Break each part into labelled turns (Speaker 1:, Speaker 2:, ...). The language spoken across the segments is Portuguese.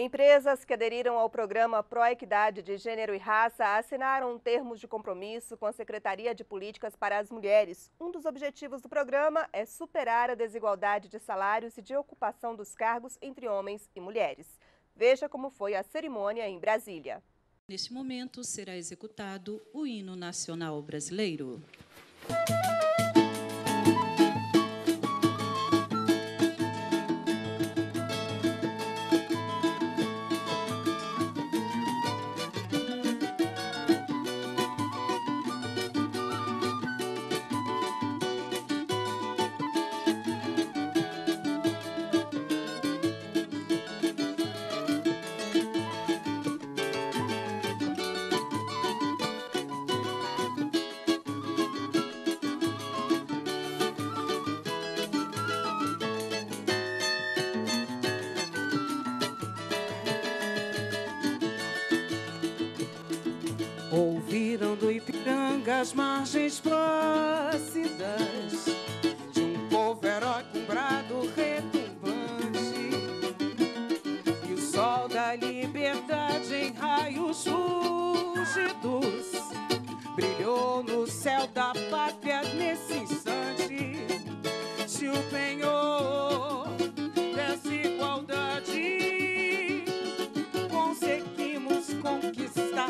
Speaker 1: Empresas que aderiram ao programa Proequidade de Gênero e Raça assinaram termos de compromisso com a Secretaria de Políticas para as Mulheres. Um dos objetivos do programa é superar a desigualdade de salários e de ocupação dos cargos entre homens e mulheres. Veja como foi a cerimônia em Brasília.
Speaker 2: Neste momento será executado o hino nacional brasileiro. Música
Speaker 3: As margens plácidas de um povo herói com brado retumbante e o sol da liberdade em raios fugidos brilhou no céu da pátria nesse instante. Se o penhor dessa igualdade conseguimos conquistar.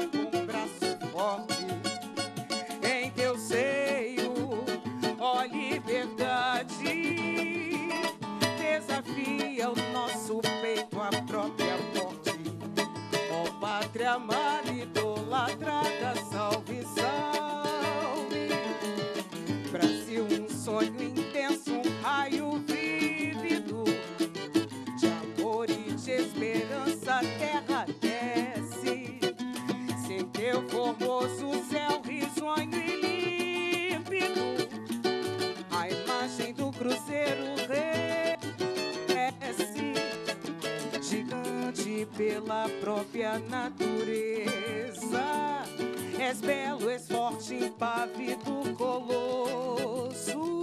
Speaker 3: pela própria natureza. És belo, és forte, impávido, colosso.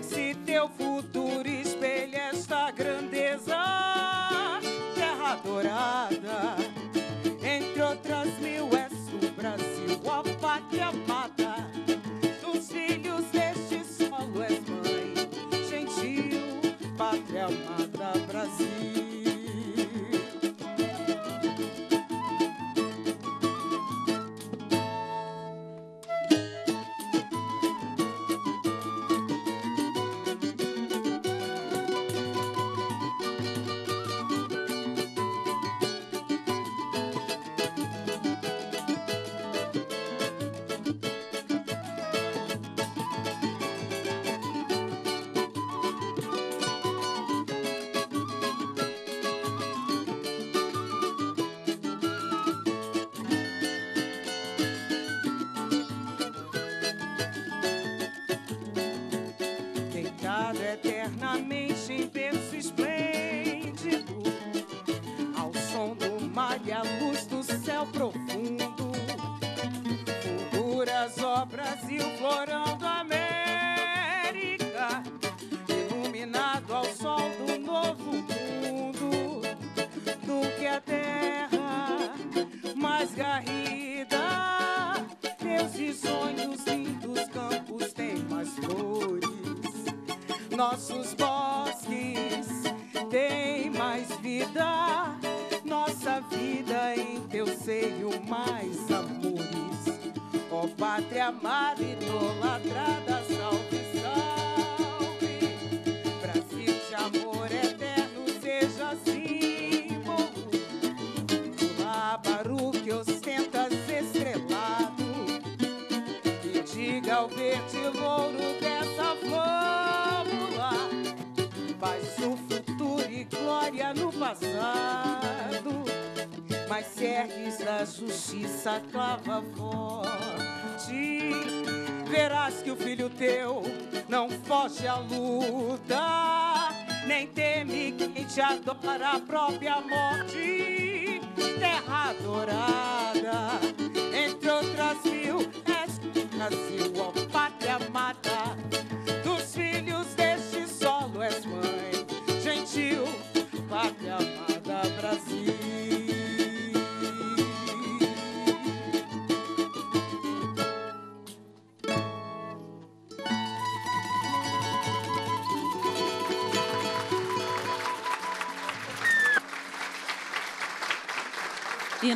Speaker 3: Se teu futuro espelha esta grandeza, terra adorada, entre outras mil, és o Brasil, a pátria amada. Dos filhos deste solo és mãe, gentil, pátria amada. Nossos bosques têm mais vida, nossa vida em teu seio mais amores. Ó oh, pátria amada, idolatrada. passado, mas serves da justiça clava forte. Verás que o filho teu não foge à luta, nem teme quem te adora a própria morte. Terra adorada, entre outras mil, és nasceu ó pátria amada.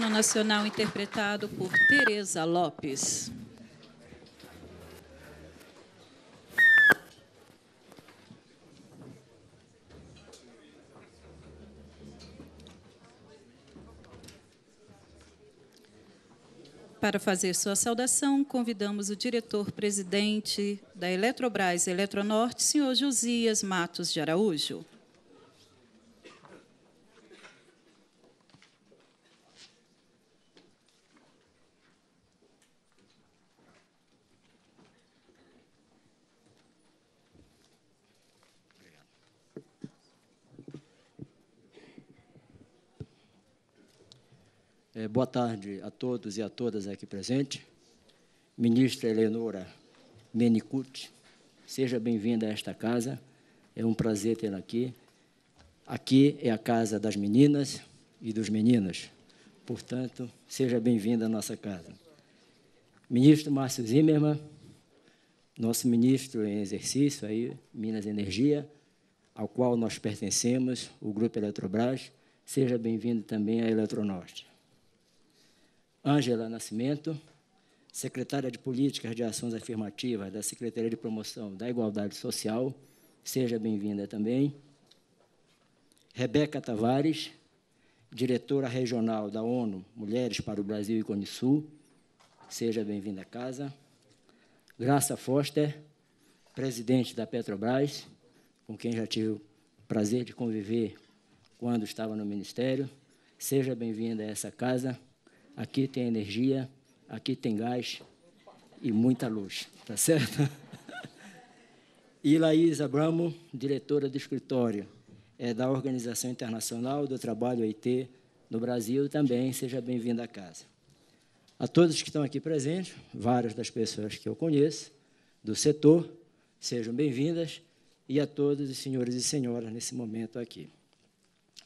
Speaker 2: Hino Nacional interpretado por Tereza Lopes. Para fazer sua saudação, convidamos o diretor-presidente da Eletrobras Eletronorte, senhor Josias Matos de Araújo.
Speaker 4: Boa tarde a todos e a todas aqui presentes. Ministra Eleonora Menicucci, seja bem-vinda a esta casa. É um prazer tê-la aqui. Aqui é a casa das meninas e dos meninos. Portanto, seja bem-vinda à nossa casa. Ministro Márcio Zimmermann, nosso ministro em exercício aí, Minas Energia, ao qual nós pertencemos, o Grupo Eletrobras, seja bem-vindo também à Eletronorte. Ângela Nascimento, secretária de Políticas de Ações Afirmativas da Secretaria de Promoção da Igualdade Social, seja bem-vinda também. Rebeca Tavares, diretora regional da ONU Mulheres para o Brasil e Cone Sul, seja bem-vinda à casa. Graça Foster, presidente da Petrobras, com quem já tive o prazer de conviver quando estava no Ministério, seja bem-vinda a essa casa. Aqui tem energia, aqui tem gás e muita luz, tá certo? E Laís Abramo, diretora do escritório é, da Organização Internacional do Trabalho (OIT) no Brasil também, seja bem-vinda à casa. A todos que estão aqui presentes, várias das pessoas que eu conheço do setor, sejam bem-vindas e a todos os senhores e senhoras nesse momento aqui.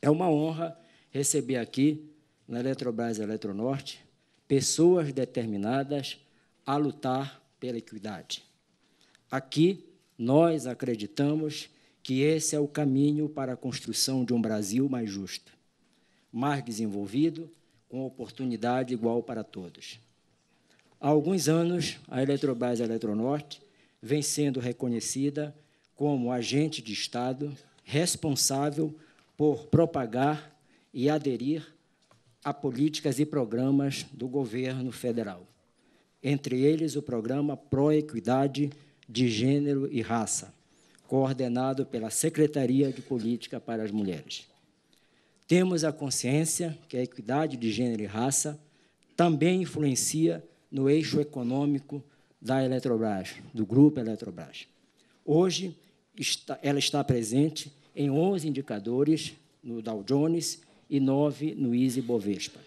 Speaker 4: É uma honra receber aqui na Eletrobras e Eletronorte, pessoas determinadas a lutar pela equidade. Aqui, nós acreditamos que esse é o caminho para a construção de um Brasil mais justo, mais desenvolvido, com oportunidade igual para todos. Há alguns anos, a Eletrobras e a Eletronorte vem sendo reconhecida como agente de Estado responsável por propagar e aderir a políticas e programas do governo federal, entre eles o programa Pro equidade de Gênero e Raça, coordenado pela Secretaria de Política para as Mulheres. Temos a consciência que a equidade de gênero e raça também influencia no eixo econômico da Eletrobras, do grupo Eletrobras. Hoje, ela está presente em 11 indicadores no Dow Jones e 9 no ISE Bovespa,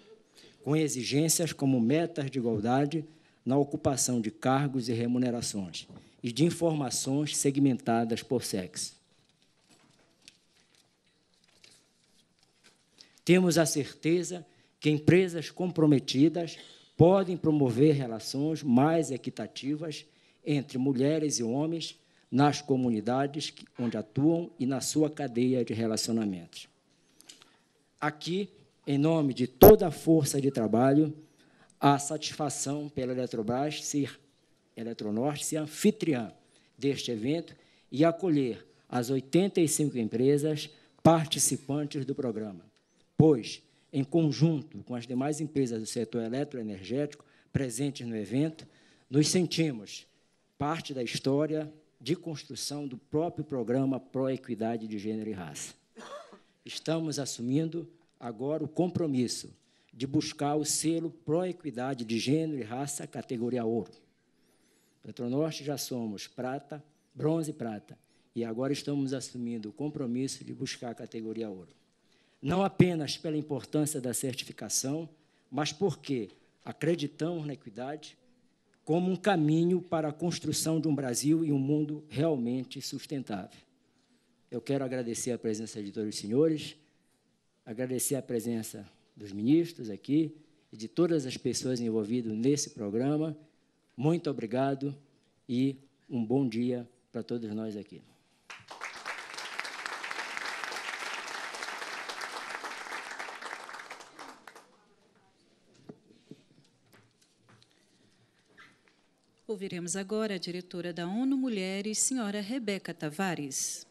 Speaker 4: com exigências como metas de igualdade na ocupação de cargos e remunerações e de informações segmentadas por sexo. Temos a certeza que empresas comprometidas podem promover relações mais equitativas entre mulheres e homens nas comunidades onde atuam e na sua cadeia de relacionamentos. Aqui, em nome de toda a força de trabalho, a satisfação pela Eletrobras ser, Eletronorte ser anfitriã deste evento e acolher as 85 empresas participantes do programa, pois, em conjunto com as demais empresas do setor eletroenergético presentes no evento, nos sentimos parte da história de construção do próprio programa Pro Equidade de Gênero e Raça estamos assumindo agora o compromisso de buscar o selo pró-equidade de gênero e raça categoria ouro. Petronorte já somos prata, bronze e prata, e agora estamos assumindo o compromisso de buscar a categoria ouro. Não apenas pela importância da certificação, mas porque acreditamos na equidade como um caminho para a construção de um Brasil e um mundo realmente sustentável. Eu quero agradecer a presença de todos os senhores, agradecer a presença dos ministros aqui e de todas as pessoas envolvidas nesse programa. Muito obrigado e um bom dia para todos nós aqui.
Speaker 2: Ouviremos agora a diretora da ONU Mulheres, senhora Rebeca Tavares.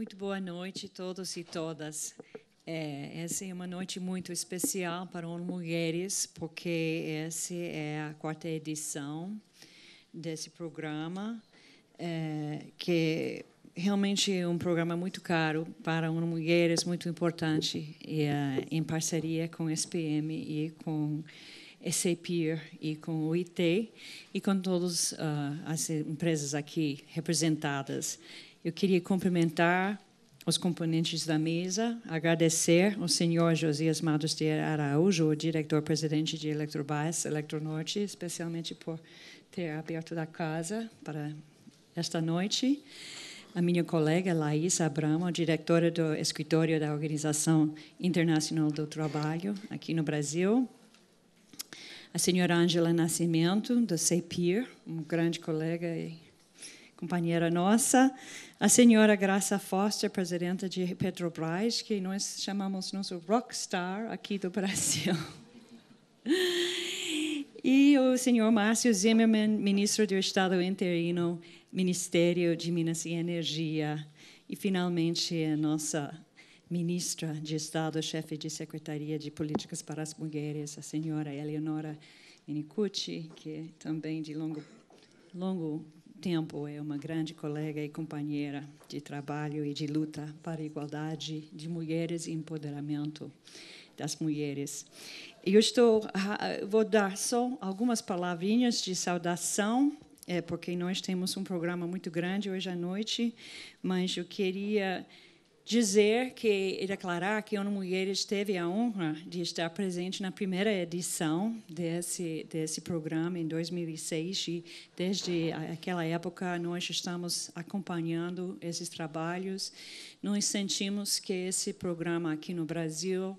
Speaker 5: Muito boa noite a todos e todas. É, essa é uma noite muito especial para as mulheres, porque essa é a quarta edição desse programa, é, que realmente é um programa muito caro para as mulheres, muito importante, e, é, em parceria com a SPM e com SAPIR e com o IT, e com todas uh, ah, as empresas aqui representadas. Eu queria cumprimentar os componentes da mesa, agradecer ao senhor Josias Matos de Araújo, o diretor-presidente de Eletrobras, Eletronorte, especialmente por ter aberto a casa para esta noite. A minha colega Laís Abramo, diretora do escritório da Organização Internacional do Trabalho aqui no Brasil. A senhora Ângela Nascimento, do CEPIR, um grande colega e companheira nossa, a senhora Graça Foster, presidenta de Petrobras, que nós chamamos nosso rockstar aqui do Brasil. E o senhor Márcio Zimmermann, ministro do Estado interino, Ministério de Minas e Energia. E, finalmente, a nossa ministra de Estado, chefe de Secretaria de Políticas para as Mulheres, a senhora Eleonora Inicucci, que também de longo, longo tempo é uma grande colega e companheira de trabalho e de luta para a igualdade de mulheres e empoderamento das mulheres. Eu estou ah, vou dar só algumas palavrinhas de saudação, é, porque nós temos um programa muito grande hoje à noite, mas eu queria dizer que declarar que ONU Mulheres teve a honra de estar presente na primeira edição desse desse programa em 2006 e desde aquela época nós estamos acompanhando esses trabalhos. Nós sentimos que esse programa aqui no Brasil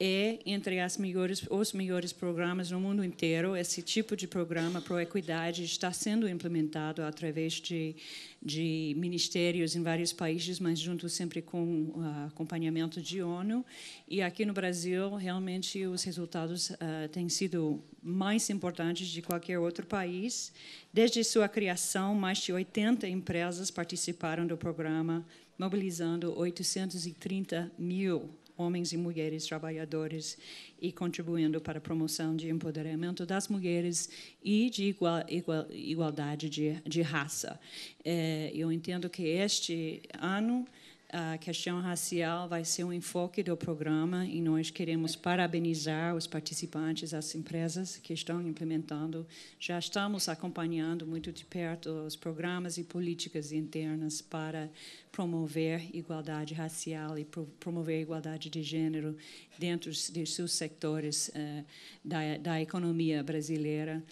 Speaker 5: é entre as melhores, os melhores programas no mundo inteiro. Esse tipo de programa para equidade está sendo implementado através de, de ministérios em vários países, mas junto sempre com uh, acompanhamento de ONU. E aqui no Brasil, realmente, os resultados uh, têm sido mais importantes de qualquer outro país. Desde sua criação, mais de 80 empresas participaram do programa, mobilizando 830 mil homens e mulheres trabalhadores e contribuindo para a promoção de empoderamento das mulheres e de igual, igual, igualdade de, de raça. É, eu entendo que este ano a questão racial vai ser um enfoque do programa e nós queremos parabenizar os participantes, as empresas que estão implementando. Já estamos acompanhando muito de perto os programas e políticas internas para promover igualdade racial e promover igualdade de gênero dentro de seus sectores eh, da, da economia brasileira.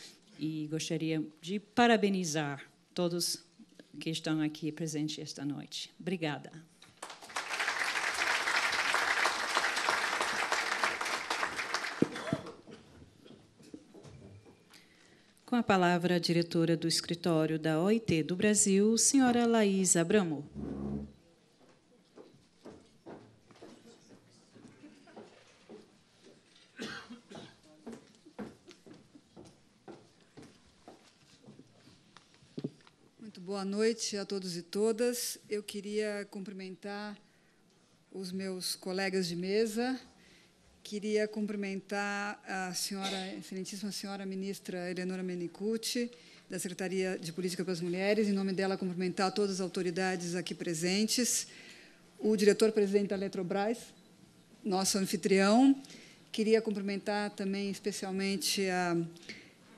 Speaker 5: E gostaria de parabenizar todos que estão aqui presentes esta noite. Obrigada.
Speaker 2: Com a palavra a diretora do escritório da OIT do Brasil, senhora Laís Abramo.
Speaker 6: Muito boa noite a todos e todas. Eu queria cumprimentar os meus colegas de mesa, Queria cumprimentar a senhora, excelentíssima senhora ministra Eleonora Menicucci, da Secretaria de Política para as Mulheres, em nome dela cumprimentar todas as autoridades aqui presentes, o diretor-presidente da Eletrobras, nosso anfitrião. Queria cumprimentar também especialmente a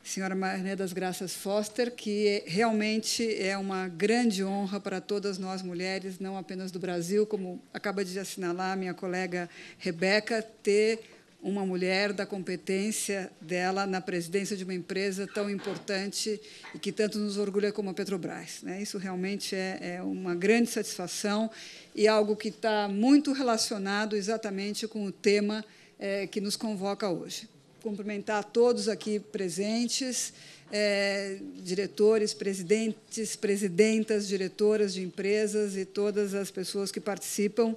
Speaker 6: senhora Marné das Graças Foster, que realmente é uma grande honra para todas nós mulheres, não apenas do Brasil, como acaba de assinalar minha colega Rebeca, ter uma mulher da competência dela na presidência de uma empresa tão importante e que tanto nos orgulha como a Petrobras. Né? Isso realmente é, é, uma grande satisfação e algo que está muito relacionado exatamente com o tema eh, que nos convoca hoje cumprimentar todos aqui presentes, é, diretores, presidentes, presidentas, diretoras de empresas e todas as pessoas que participam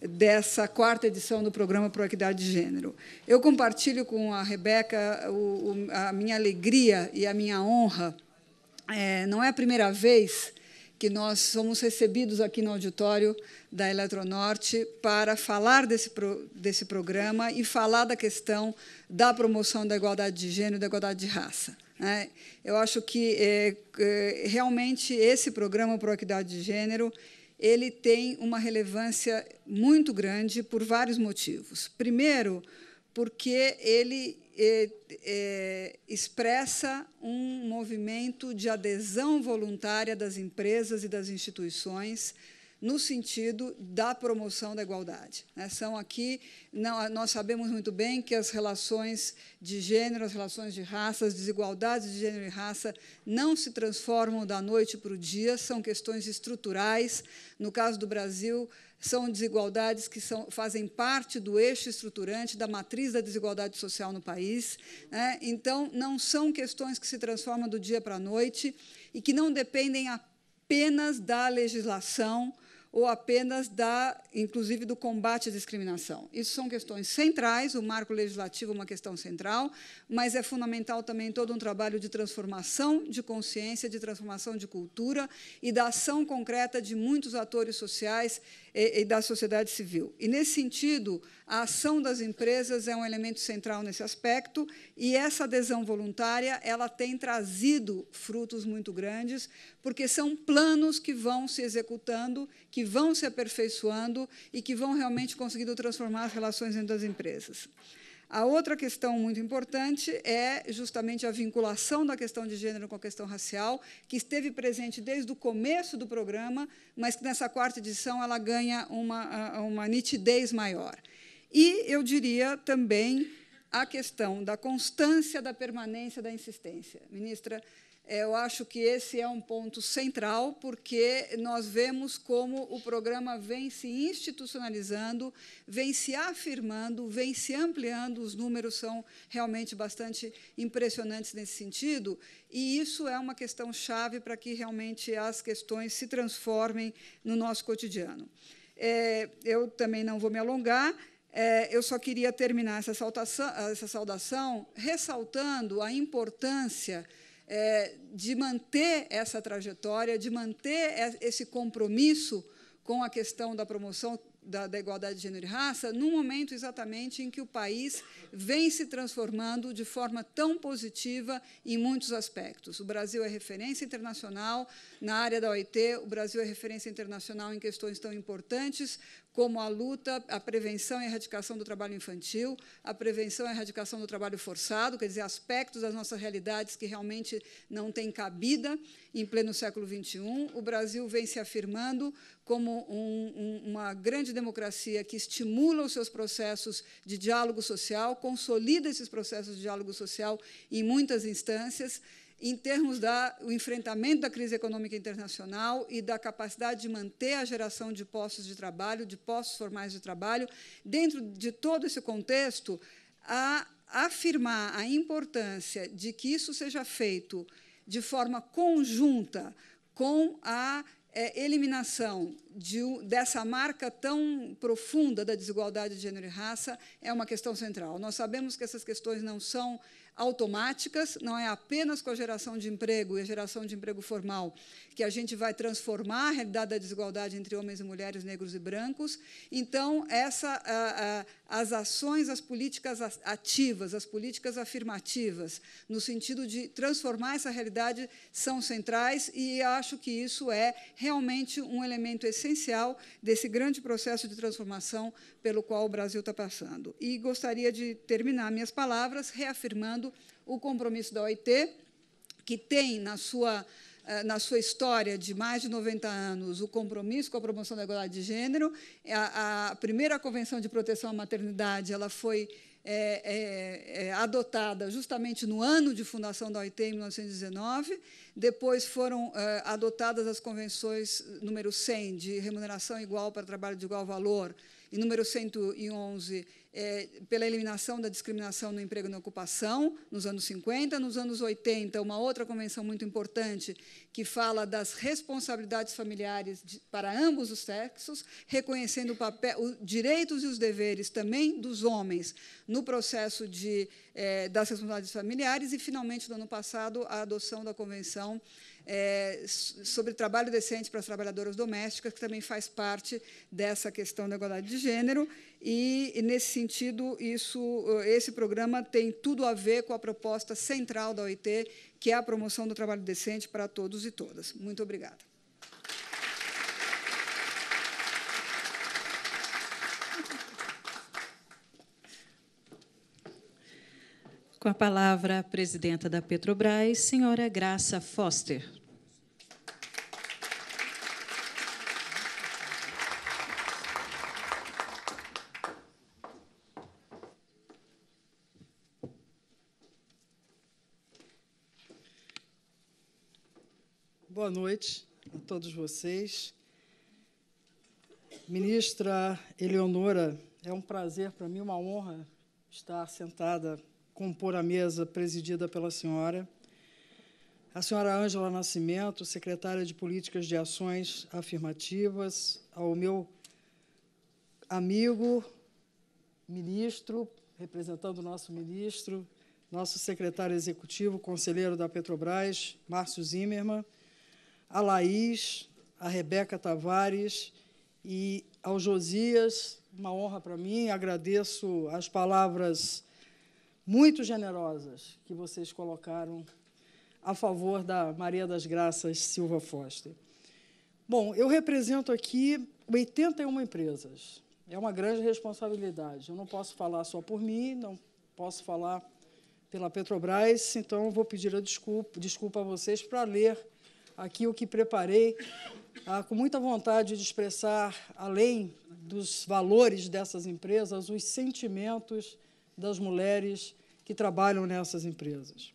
Speaker 6: dessa quarta edição do programa Proequidade de Gênero. Eu compartilho com a Rebeca o, o, a minha alegria e a minha honra. É, não é a primeira vez que nós somos recebidos aqui no auditório da Eletronorte para falar desse, pro, desse programa e falar da questão da promoção da igualdade de gênero e da igualdade de raça. Né? Eu acho que é, é, realmente esse programa Pro Equidade de Gênero ele tem uma relevância muito grande por vários motivos. Primeiro, porque ele é, é, expressa um movimento de adesão voluntária das empresas e das instituições no sentido da promoção da igualdade. Né? São aqui, não, nós sabemos muito bem que as relações de gênero, as relações de raça, as desigualdades de gênero e raça não se transformam da noite para o dia, são questões estruturais. No caso do Brasil, são desigualdades que são, fazem parte do eixo estruturante da matriz da desigualdade social no país. Né? Então, não são questões que se transformam do dia para a noite e que não dependem apenas da legislação ou apenas da, inclusive, do combate à discriminação. Isso são questões centrais, o marco legislativo é uma questão central, mas é fundamental também todo um trabalho de transformação de consciência, de transformação de cultura e da ação concreta de muitos atores sociais e, eh, e da sociedade civil. E, nesse sentido, a ação das empresas é um elemento central nesse aspecto e essa adesão voluntária ela tem trazido frutos muito grandes, porque são planos que vão se executando, que vão se aperfeiçoando e que vão realmente conseguindo transformar as relações entre as empresas. A outra questão muito importante é justamente a vinculação da questão de gênero com a questão racial, que esteve presente desde o começo do programa, mas que nessa quarta edição ela ganha uma, uma nitidez maior. E eu diria também a questão da constância, da permanência, da insistência. Ministra, eh, eu acho que esse é um ponto central, porque nós vemos como o programa vem se institucionalizando, vem se afirmando, vem se ampliando, os números são realmente bastante impressionantes nesse sentido, e isso é uma questão chave para que realmente as questões se transformem no nosso cotidiano. É, eu também não vou me alongar, é, eu só queria terminar essa, essa saudação ressaltando a importância é, de manter essa trajetória, de manter é, esse compromisso com a questão da promoção da, da, igualdade de gênero e raça, num momento exatamente em que o país vem se transformando de forma tão positiva em muitos aspectos. O Brasil é referência internacional na área da OIT, o Brasil é referência internacional em questões tão importantes como a luta, a prevenção e a erradicação do trabalho infantil, a prevenção e a erradicação do trabalho forçado, quer dizer, aspectos das nossas realidades que realmente não têm cabida em pleno século XXI. O Brasil vem se afirmando como um, um, uma grande democracia que estimula os seus processos de diálogo social, consolida esses processos de diálogo social em muitas instâncias em termos do enfrentamento da crise econômica internacional e da capacidade de manter a geração de postos de trabalho, de postos formais de trabalho, dentro de todo esse contexto, a afirmar a importância de que isso seja feito de forma conjunta com a é, eliminação de, dessa marca tão profunda da desigualdade de gênero e raça é uma questão central. Nós sabemos que essas questões não são automáticas, não é apenas com a geração de emprego e a geração de emprego formal que a gente vai transformar a realidade da desigualdade entre homens e mulheres, negros e brancos. Então, essa, a, a, as ações, as políticas ativas, as políticas afirmativas, no sentido de transformar essa realidade, são centrais e acho que isso é realmente um elemento essencial desse grande processo de transformação pelo qual o Brasil está passando. E gostaria de terminar minhas palavras reafirmando o compromisso da OIT, que tem na sua eh, na sua história de mais de 90 anos o compromisso com a promoção da igualdade de gênero. A, a primeira Convenção de Proteção à Maternidade ela foi é, é, é, adotada justamente no ano de fundação da OIT, em 1919. Depois foram eh, adotadas as convenções número 100, de remuneração igual para trabalho de igual valor, e número 111, é, pela eliminação da discriminação no emprego e na ocupação, nos anos 50. Nos anos 80, uma outra convenção muito importante, que fala das responsabilidades familiares de, para ambos os sexos, reconhecendo o papel, os direitos e os deveres também dos homens no processo de, é, das responsabilidades familiares. E, finalmente, no ano passado, a adoção da Convenção é, sobre trabalho decente para as trabalhadoras domésticas, que também faz parte dessa questão da igualdade de gênero. E, nesse sentido, isso, eh, esse programa tem tudo a ver com a proposta central da OIT, que é a promoção do trabalho decente para todos e todas. Muito obrigada.
Speaker 2: Com a palavra, a presidenta da Petrobras, senhora Graça Foster.
Speaker 7: Boa noite a todos vocês. Ministra Eleonora, é um prazer para mim, uma honra estar sentada compor a mesa presidida pela senhora, a senhora Ângela Nascimento, secretária de Políticas de Ações Afirmativas, ao meu amigo, ministro, representando o nosso ministro, nosso secretário executivo, conselheiro da Petrobras, Márcio Zimmermann, a Laís, a Rebeca Tavares e ao Josias, uma honra para mim, agradeço as palavras muito generosas que vocês colocaram a favor da Maria das Graças Silva Foster. Bom, eu represento aqui 81 empresas. É uma grande responsabilidade. Eu não posso falar só por mim, não posso falar pela Petrobras, então vou pedir a desculpa, desculpa a vocês para ler aqui o que preparei, ah, com muita vontade de expressar, além dos valores dessas empresas, os sentimentos das mulheres que trabalham nessas empresas.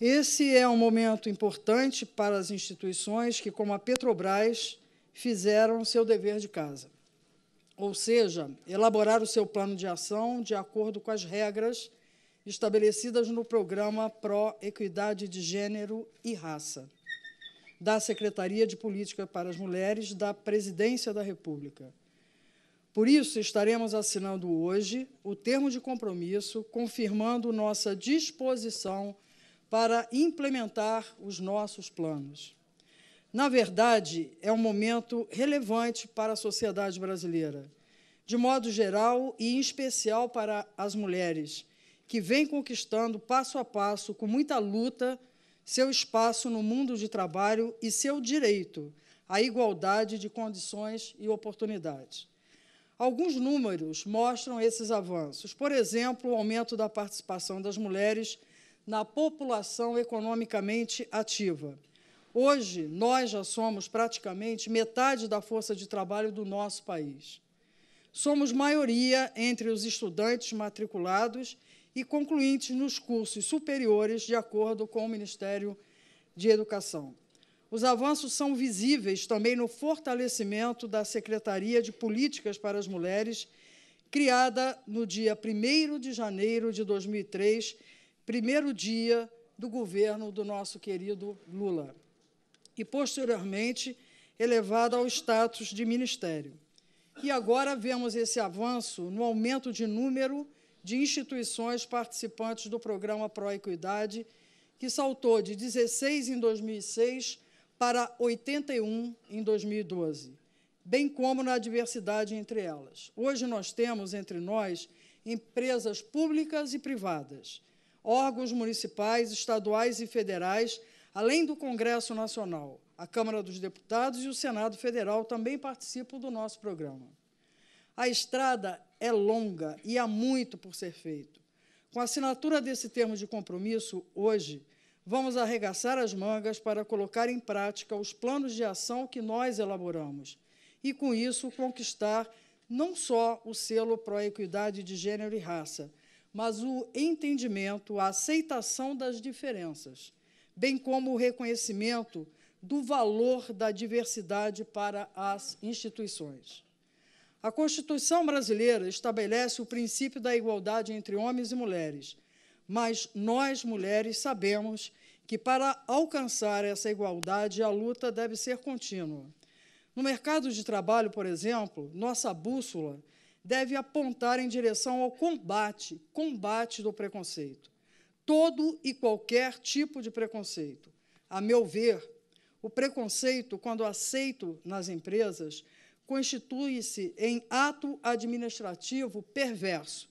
Speaker 7: Esse é um momento importante para as instituições que, como a Petrobras, fizeram seu dever de casa. Ou seja, elaborar o seu plano de ação de acordo com as regras estabelecidas no programa Pro Equidade de Gênero e Raça da Secretaria de Política para as Mulheres da Presidência da República por isso, estaremos assinando hoje o termo de compromisso, confirmando nossa disposição para implementar os nossos planos. Na verdade, é um momento relevante para a sociedade brasileira, de modo geral e em especial para as mulheres, que vêm conquistando passo a passo, com muita luta, seu espaço no mundo de trabalho e seu direito à igualdade de condições e oportunidades. Alguns números mostram esses avanços. Por exemplo, o aumento da participação das mulheres na população economicamente ativa. Hoje, nós já somos praticamente metade da força de trabalho do nosso país. Somos maioria entre os estudantes matriculados e concluintes nos cursos superiores, de acordo com o Ministério de Educação. Os avanços são visíveis também no fortalecimento da Secretaria de Políticas para as Mulheres, criada no dia 1 de janeiro de 2003, primeiro dia do governo do nosso querido Lula, e posteriormente elevada ao status de ministério. E agora vemos esse avanço no aumento de número de instituições participantes do programa Proequidade, que saltou de 16 em 2006 para 81 em 2012, bem como na diversidade entre elas. Hoje nós temos entre nós empresas públicas e privadas, órgãos municipais, estaduais e federais, além do Congresso Nacional. A Câmara dos Deputados e o Senado Federal também participam do nosso programa. A estrada é longa e há muito por ser feito. Com a assinatura desse termo de compromisso, hoje, Vamos arregaçar as mangas para colocar em prática os planos de ação que nós elaboramos e, com isso, conquistar não só o selo pró-equidade de gênero e raça, mas o entendimento, a aceitação das diferenças, bem como o reconhecimento do valor da diversidade para as instituições. A Constituição brasileira estabelece o princípio da igualdade entre homens e mulheres mas nós mulheres sabemos que para alcançar essa igualdade a luta deve ser contínua. No mercado de trabalho, por exemplo, nossa bússola deve apontar em direção ao combate, combate do preconceito. Todo e qualquer tipo de preconceito. A meu ver, o preconceito, quando aceito nas empresas, constitui-se em ato administrativo perverso,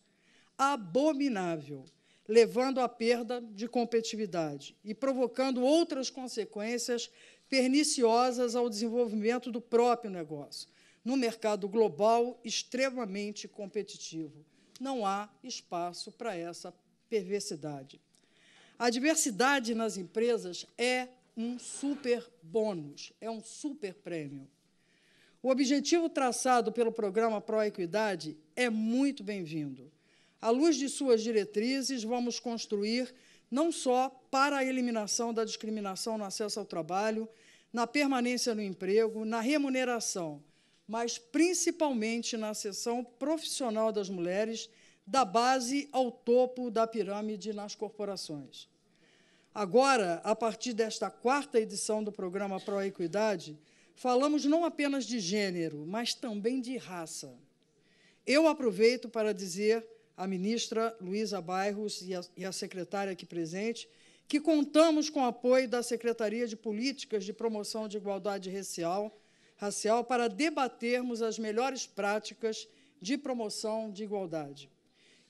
Speaker 7: abominável levando à perda de competitividade e provocando outras consequências perniciosas ao desenvolvimento do próprio negócio, no mercado global extremamente competitivo. Não há espaço para essa perversidade. A diversidade nas empresas é um super bônus, é um super prêmio. O objetivo traçado pelo programa Pro Equidade é muito bem-vindo à luz de suas diretrizes, vamos construir não só para a eliminação da discriminação no acesso ao trabalho, na permanência no emprego, na remuneração, mas principalmente na seção profissional das mulheres, da base ao topo da pirâmide nas corporações. Agora, a partir desta quarta edição do programa Pro Equidade, falamos não apenas de gênero, mas também de raça. Eu aproveito para dizer a ministra Luísa Bairros e a, e a secretária aqui presente, que contamos com o apoio da Secretaria de Políticas de Promoção de Igualdade Racial, racial para debatermos as melhores práticas de promoção de igualdade.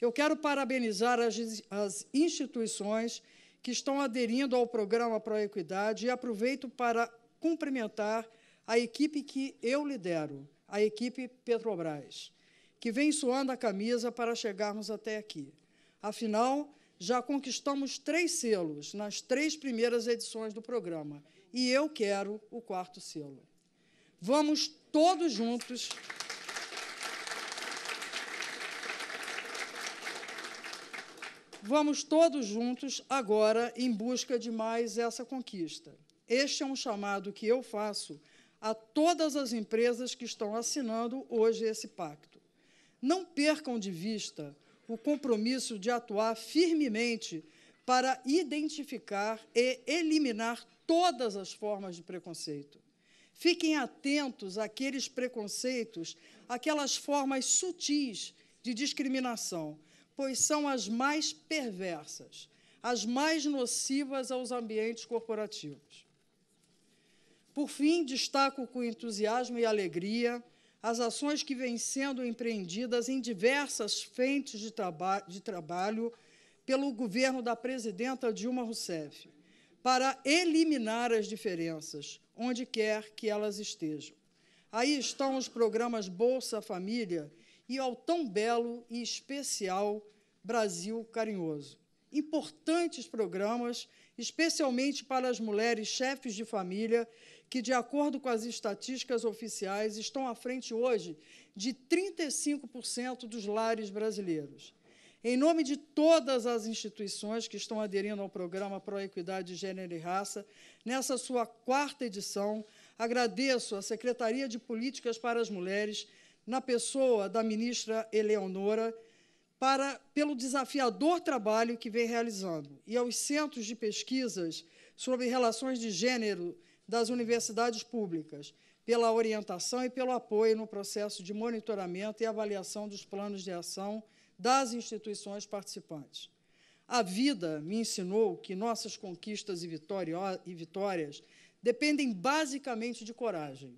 Speaker 7: Eu quero parabenizar as, as instituições que estão aderindo ao programa Proequidade e aproveito para cumprimentar a equipe que eu lidero, a equipe Petrobras que vem suando a camisa para chegarmos até aqui. Afinal, já conquistamos três selos nas três primeiras edições do programa e eu quero o quarto selo. Vamos todos juntos. Vamos todos juntos agora em busca de mais essa conquista. Este é um chamado que eu faço a todas as empresas que estão assinando hoje esse pacto. Não percam de vista o compromisso de atuar firmemente para identificar e eliminar todas as formas de preconceito. Fiquem atentos àqueles preconceitos, àquelas formas sutis de discriminação, pois são as mais perversas, as mais nocivas aos ambientes corporativos. Por fim, destaco com entusiasmo e alegria as ações que vêm sendo empreendidas em diversas frentes de, traba de trabalho pelo governo da presidenta Dilma Rousseff, para eliminar as diferenças, onde quer que elas estejam. Aí estão os programas Bolsa Família e ao tão belo e especial Brasil Carinhoso. Importantes programas, especialmente para as mulheres chefes de família que, de acordo com as estatísticas oficiais, estão à frente hoje de 35% dos lares brasileiros. Em nome de todas as instituições que estão aderindo ao programa Pro Equidade Gênero e Raça, nessa sua quarta edição, agradeço à Secretaria de Políticas para as Mulheres, na pessoa da ministra Eleonora, para, pelo desafiador trabalho que vem realizando, e aos centros de pesquisas sobre relações de gênero das universidades públicas, pela orientação e pelo apoio no processo de monitoramento e avaliação dos planos de ação das instituições participantes. A vida me ensinou que nossas conquistas e vitórias dependem basicamente de coragem,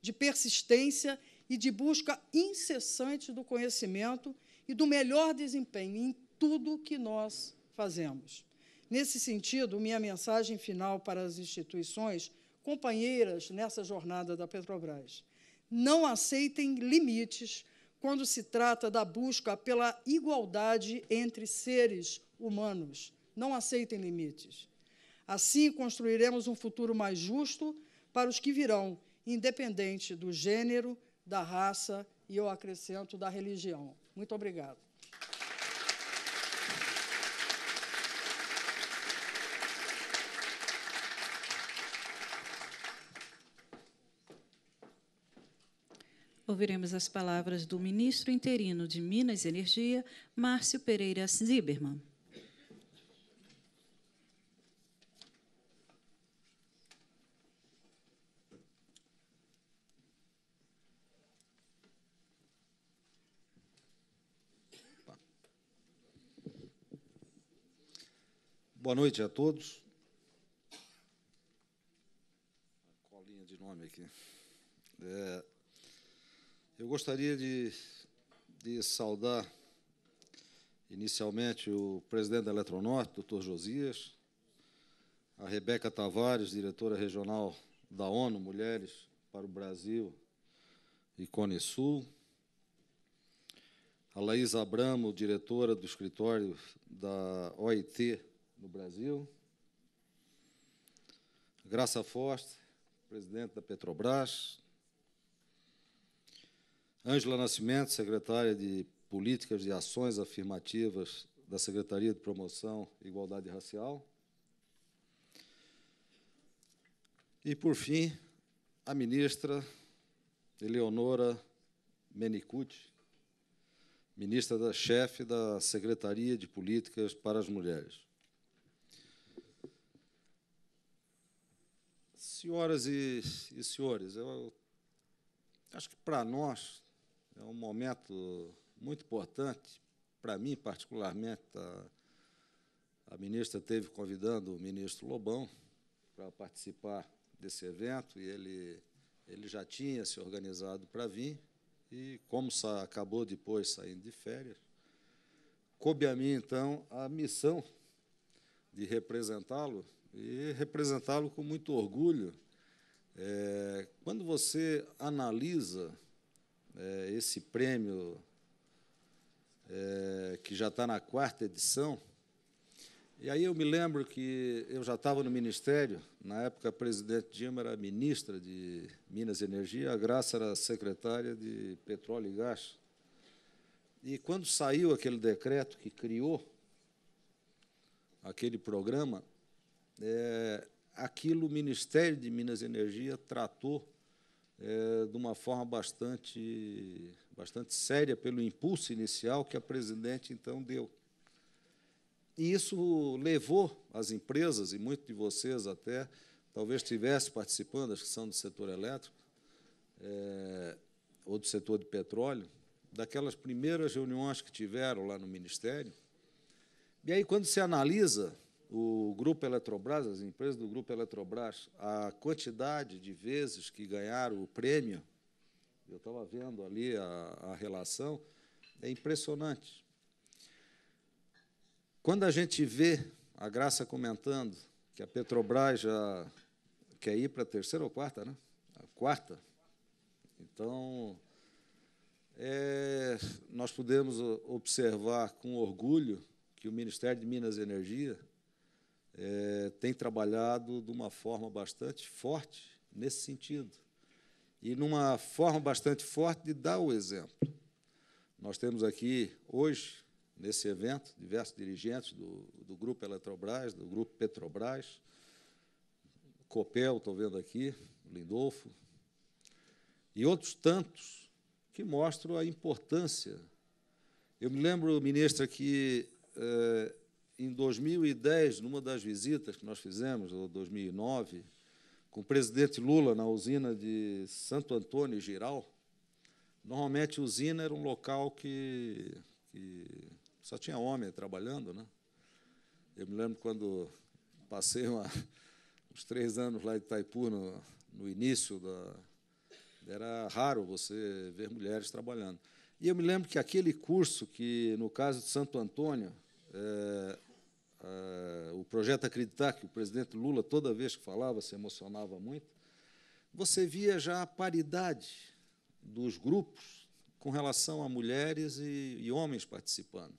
Speaker 7: de persistência e de busca incessante do conhecimento e do melhor desempenho em tudo que nós fazemos. Nesse sentido, minha mensagem final para as instituições companheiras nessa jornada da Petrobras: não aceitem limites quando se trata da busca pela igualdade entre seres humanos. Não aceitem limites. Assim, construiremos um futuro mais justo para os que virão, independente do gênero, da raça e, eu acrescento, da religião. Muito obrigado.
Speaker 2: ouviremos as palavras do ministro interino de Minas e Energia, Márcio Pereira Ziberman.
Speaker 8: Boa noite a todos. A colinha de nome aqui. É, eu gostaria de, de saudar inicialmente o presidente da Eletronorte, doutor Josias, a Rebeca Tavares, diretora regional da ONU Mulheres para o Brasil e Cone Sul, a Laís Abramo, diretora do escritório da OIT no Brasil, Graça Forte, presidente da Petrobras, Ângela Nascimento, secretária de Políticas de Ações Afirmativas da Secretaria de Promoção e Igualdade Racial. E, por fim, a ministra Eleonora Menicucci, ministra da chefe da Secretaria de Políticas para as Mulheres. Senhoras e, e senhores, eu, eu acho que para nós é um momento muito importante, para mim, particularmente. A, a ministra teve convidando o ministro Lobão para participar desse evento e ele, ele já tinha se organizado para vir. E, como acabou depois saindo de férias, coube a mim, então, a missão de representá-lo e representá-lo com muito orgulho. É, quando você analisa é, esse prêmio, é, que já está na quarta edição. E aí eu me lembro que eu já estava no Ministério, na época a presidente Dilma era ministra de Minas e Energia, a Graça era secretária de Petróleo e Gás. E quando saiu aquele decreto que criou aquele programa, é, aquilo o Ministério de Minas e Energia tratou é, de uma forma bastante, bastante séria pelo impulso inicial que a presidente então deu. E isso levou as empresas, e muitos de vocês até talvez estivessem participando, acho que são do setor elétrico, é, ou do setor de petróleo, daquelas primeiras reuniões que tiveram lá no Ministério. E aí, quando se analisa o Grupo Eletrobras, as empresas do Grupo Eletrobras, a quantidade de vezes que ganharam o prêmio, eu estava vendo ali a, a relação, é impressionante. Quando a gente vê a Graça comentando que a Petrobras já quer ir para a terceira ou quarta, né? A quarta. Então, é, nós podemos observar com orgulho que o Ministério de Minas e Energia é, tem trabalhado de uma forma bastante forte nesse sentido. E numa forma bastante forte de dar o exemplo. Nós temos aqui, hoje, nesse evento, diversos dirigentes do, do Grupo Eletrobras, do Grupo Petrobras, Copel, estou vendo aqui, Lindolfo, e outros tantos que mostram a importância. Eu me lembro, ministra, que é, em 2010, numa das visitas que nós fizemos, ou 2009, com o presidente Lula na usina de Santo Antônio Giral, normalmente a usina era um local que, que só tinha homem trabalhando. Né? Eu me lembro quando passei uma, uns três anos lá em Itaipu, no, no início da, era raro você ver mulheres trabalhando. E eu me lembro que aquele curso que, no caso de Santo Antônio, é, ah, o projeto Acreditar, que o presidente Lula, toda vez que falava, se emocionava muito, você via já a paridade dos grupos com relação a mulheres e, e homens participando.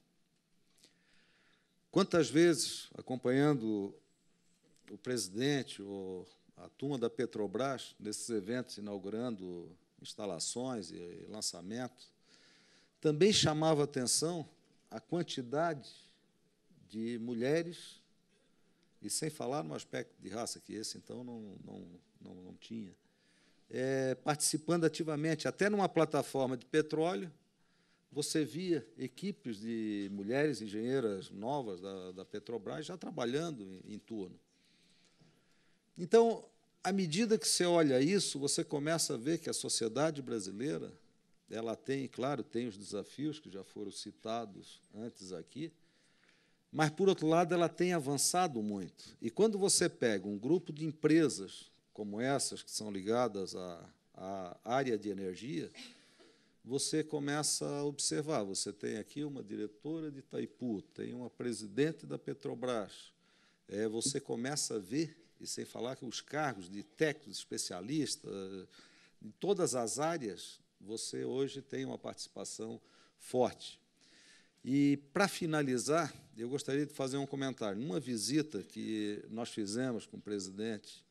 Speaker 8: Quantas vezes, acompanhando o presidente ou a turma da Petrobras, nesses eventos, inaugurando instalações e lançamentos, também chamava atenção a quantidade de mulheres, e sem falar no aspecto de raça, que esse então não, não, não, não tinha, é, participando ativamente, até numa plataforma de petróleo, você via equipes de mulheres engenheiras novas da, da Petrobras já trabalhando em, em turno. Então, à medida que você olha isso, você começa a ver que a sociedade brasileira, ela tem, claro, tem os desafios que já foram citados antes aqui, mas, por outro lado, ela tem avançado muito. E quando você pega um grupo de empresas como essas, que são ligadas à, à área de energia, você começa a observar. Você tem aqui uma diretora de Itaipu, tem uma presidente da Petrobras. É, você começa a ver, e sem falar que os cargos de técnicos especialistas em todas as áreas, você hoje tem uma participação forte. E, para finalizar, eu gostaria de fazer um comentário. Numa visita que nós fizemos com o presidente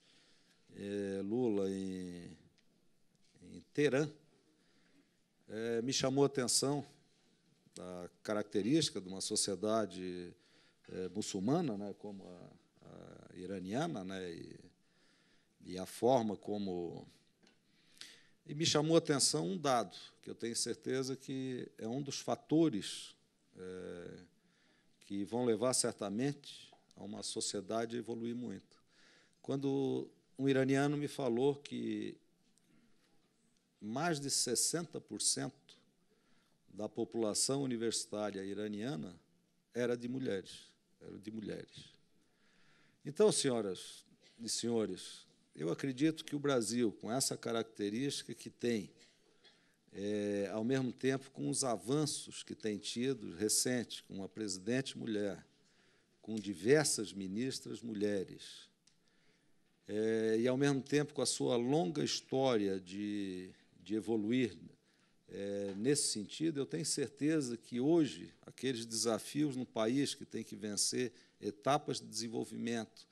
Speaker 8: eh, Lula em, em Teherã, é, me chamou a atenção a característica de uma sociedade é, muçulmana, né, como a, a iraniana, né, e, e, a forma como. E me chamou a atenção um dado, que eu tenho certeza que é um dos fatores é, que vão levar certamente a uma sociedade a evoluir muito. Quando um iraniano me falou que mais de 60% da população universitária iraniana era de mulheres, era de mulheres. Então, senhoras e senhores, eu acredito que o Brasil, com essa característica que tem é, ao mesmo tempo com os avanços que tem tido recente com uma presidente mulher, com diversas ministras mulheres, é, e ao mesmo tempo com a sua longa história de, de evoluir é, nesse sentido, eu tenho certeza que hoje aqueles desafios no país que tem que vencer etapas de desenvolvimento,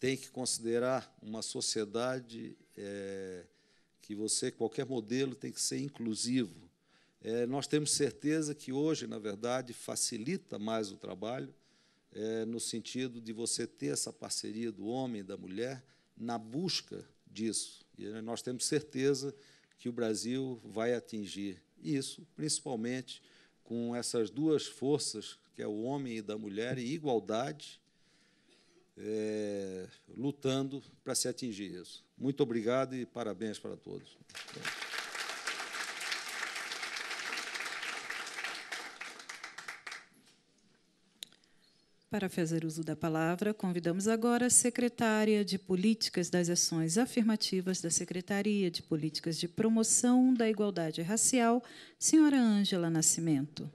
Speaker 8: tem que considerar uma sociedade é, que você, qualquer modelo, tem que ser inclusivo. É, nós temos certeza que hoje, na verdade, facilita mais o trabalho, é, no sentido de você ter essa parceria do homem e da mulher na busca disso. E né, nós temos certeza que o Brasil vai atingir isso, principalmente com essas duas forças, que é o homem e da mulher, e igualdade, é, lutando para se atingir isso. Muito obrigado e parabéns para todos.
Speaker 2: Para fazer uso da palavra, convidamos agora a secretária de Políticas das Ações Afirmativas da Secretaria de Políticas de Promoção da Igualdade Racial, senhora Ângela Nascimento.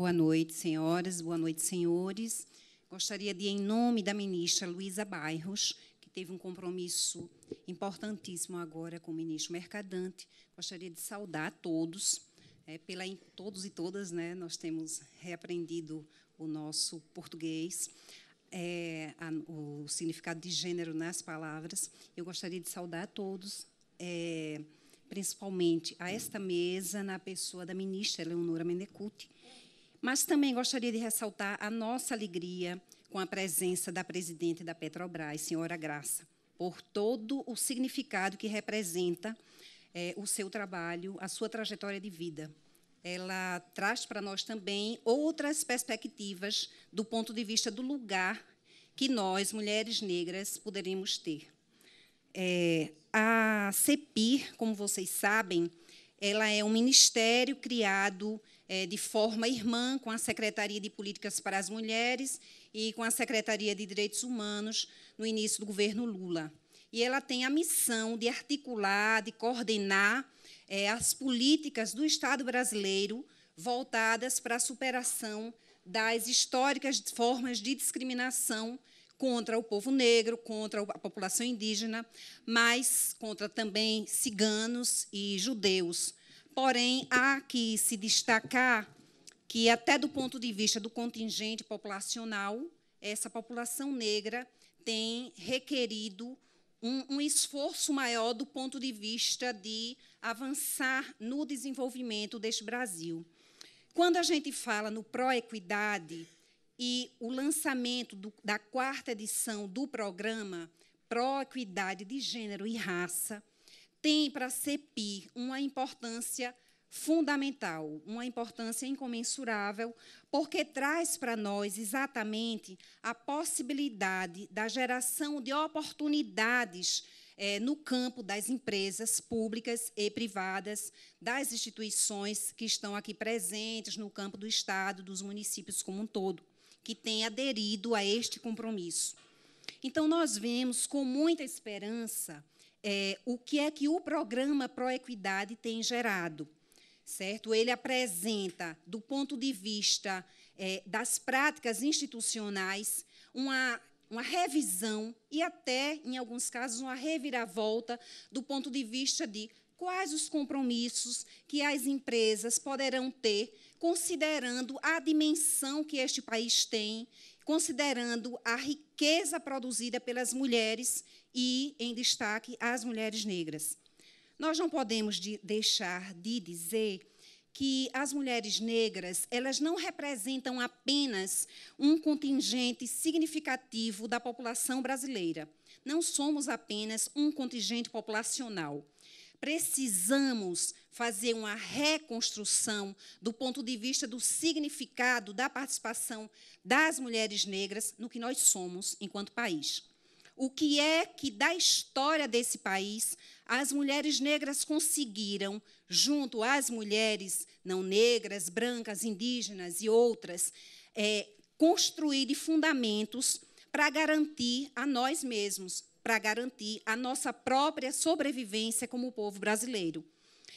Speaker 1: Boa noite, senhoras, boa noite, senhores. Gostaria de, em nome da ministra Luísa Bairros, que teve um compromisso importantíssimo agora com o ministro Mercadante, gostaria de saudar a todos, é, pela, todos e todas, né, nós temos reaprendido o nosso português, é, a, o significado de gênero nas palavras. Eu gostaria de saudar a todos, é, principalmente a esta mesa, na pessoa da ministra Leonora Mendecuti, mas também gostaria de ressaltar a nossa alegria com a presença da presidente da Petrobras, senhora Graça, por todo o significado que representa é, o seu trabalho, a sua trajetória de vida. Ela traz para nós também outras perspectivas do ponto de vista do lugar que nós, mulheres negras, poderíamos ter. É, a CEPIR, como vocês sabem, ela é um ministério criado é, de forma irmã com a Secretaria de Políticas para as Mulheres e com a Secretaria de Direitos Humanos no início do governo Lula. E ela tem a missão de articular, de coordenar é, as políticas do Estado brasileiro voltadas para a superação das históricas formas de discriminação contra o povo negro, contra a população indígena, mas contra também ciganos e judeus Porém, há que se destacar que, até do ponto de vista do contingente populacional, essa população negra tem requerido um, um, esforço maior do ponto de vista de avançar no desenvolvimento deste Brasil. Quando a gente fala no Proequidade e o lançamento do, da quarta edição do programa Proequidade de Gênero e Raça, tem para a CEPI uma importância fundamental, uma importância incomensurável, porque traz para nós exatamente a possibilidade da geração de oportunidades é, no campo das empresas públicas e privadas, das instituições que estão aqui presentes no campo do Estado, dos municípios como um todo, que têm aderido a este compromisso. Então, nós vemos com muita esperança é, o que é que o programa Proequidade tem gerado. Certo? Ele apresenta, do ponto de vista é, das práticas institucionais, uma, uma revisão e até, em alguns casos, uma reviravolta do ponto de vista de quais os compromissos que as empresas poderão ter, considerando a dimensão que este país tem, considerando a riqueza produzida pelas mulheres e, em destaque, as mulheres negras. Nós não podemos de deixar de dizer que as mulheres negras elas não representam apenas um contingente significativo da população brasileira. Não somos apenas um contingente populacional. Precisamos fazer uma reconstrução do ponto de vista do significado da participação das mulheres negras no que nós somos enquanto país o que é que, da história desse país, as mulheres negras conseguiram, junto às mulheres não negras, brancas, indígenas e outras, é, construir fundamentos para garantir a nós mesmos, para garantir a nossa própria sobrevivência como povo brasileiro.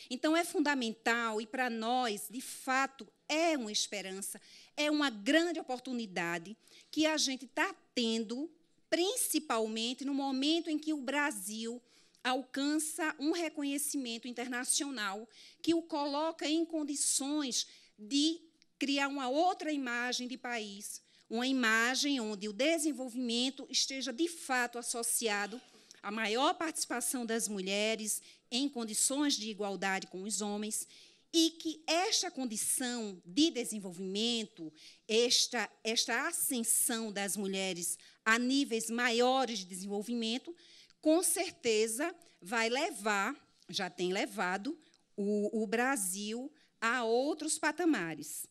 Speaker 1: Então, é fundamental e, para nós, de fato, é uma esperança, é uma grande oportunidade que a gente está tendo principalmente no momento em que o Brasil alcança um reconhecimento internacional que o coloca em condições de criar uma outra imagem de país, uma imagem onde o desenvolvimento esteja de fato associado à maior participação das mulheres em condições de igualdade com os homens e que esta condição de desenvolvimento, esta, esta ascensão das mulheres a níveis maiores de desenvolvimento, com certeza vai levar, já tem levado, o, o Brasil a outros patamares.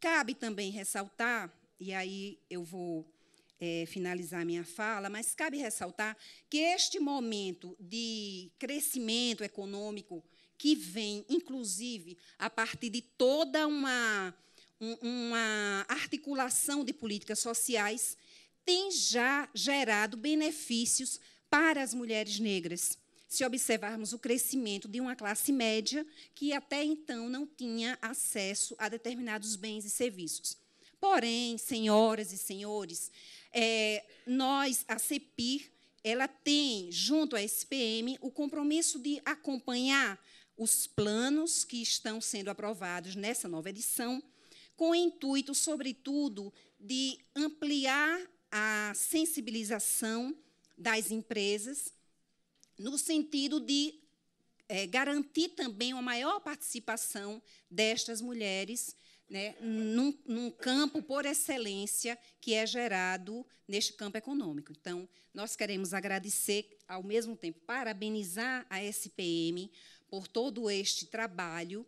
Speaker 1: Cabe também ressaltar, e aí eu vou é, finalizar minha fala, mas cabe ressaltar que este momento de crescimento econômico que vem, inclusive, a partir de toda uma, uma articulação de políticas sociais, tem já gerado benefícios para as mulheres negras. Se observarmos o crescimento de uma classe média que até então não tinha acesso a determinados bens e serviços. Porém, senhoras e senhores, é, nós, a CEPIR, ela tem, junto à SPM, o compromisso de acompanhar os planos que estão sendo aprovados nessa nova edição, com o intuito, sobretudo, de ampliar a sensibilização das empresas, no sentido de é, garantir também uma maior participação destas mulheres né, num, num, campo por excelência que é gerado neste campo econômico. Então, nós queremos agradecer, ao mesmo tempo, parabenizar a SPM por todo este trabalho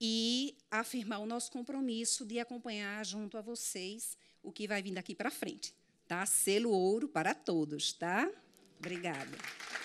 Speaker 1: e afirmar o nosso compromisso de acompanhar junto a vocês o que vai vir daqui para frente, tá? Selo ouro para todos, tá? Obrigada.